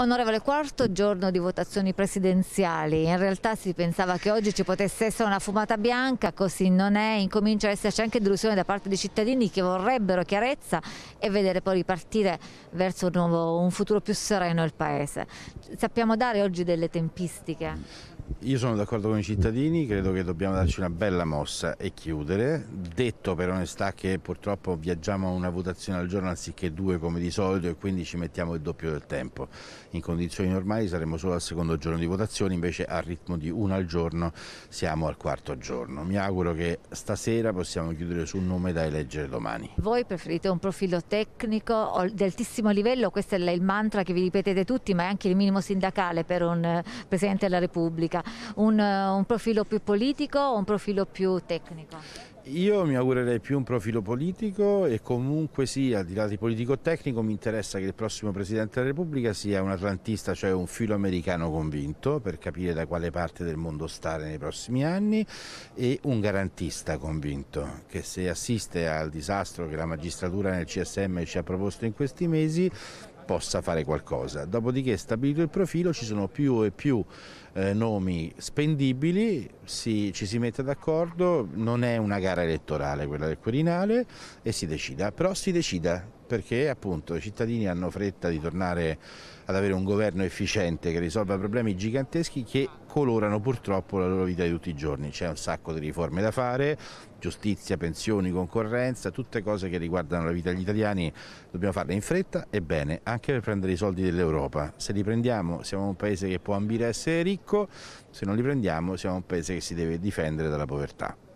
Onorevole, quarto giorno di votazioni presidenziali, in realtà si pensava che oggi ci potesse essere una fumata bianca, così non è, incomincia ad esserci anche delusione da parte dei cittadini che vorrebbero chiarezza e vedere poi ripartire verso un, nuovo, un futuro più sereno il Paese. Sappiamo dare oggi delle tempistiche? Io sono d'accordo con i cittadini, credo che dobbiamo darci una bella mossa e chiudere, detto per onestà che purtroppo viaggiamo a una votazione al giorno anziché due come di solito e quindi ci mettiamo il doppio del tempo in condizioni normali saremmo solo al secondo giorno di votazione, invece al ritmo di una al giorno siamo al quarto giorno. Mi auguro che stasera possiamo chiudere su un nome da eleggere domani. Voi preferite un profilo tecnico di altissimo livello, questo è il mantra che vi ripetete tutti, ma è anche il minimo sindacale per un eh, Presidente della Repubblica. Un, eh, un profilo più politico o un profilo più tecnico? Io mi augurerei più un profilo politico e comunque sì, al di là di politico-tecnico, mi interessa che il prossimo Presidente della Repubblica sia un atlantista, cioè un filo americano convinto, per capire da quale parte del mondo stare nei prossimi anni, e un garantista convinto, che se assiste al disastro che la magistratura nel CSM ci ha proposto in questi mesi, possa fare qualcosa. Dopodiché, stabilito il profilo, ci sono più e più eh, nomi spendibili, si, ci si mette d'accordo, non è una gara elettorale quella del Quirinale e si decida, però si decida perché appunto i cittadini hanno fretta di tornare ad avere un governo efficiente che risolva problemi giganteschi che colorano purtroppo la loro vita di tutti i giorni. C'è un sacco di riforme da fare, giustizia, pensioni, concorrenza, tutte cose che riguardano la vita degli italiani, dobbiamo farle in fretta e bene, anche per prendere i soldi dell'Europa. Se li prendiamo, siamo un paese che può ambire a essere ricco, attacco, se non li prendiamo siamo un paese che si deve difendere dalla povertà.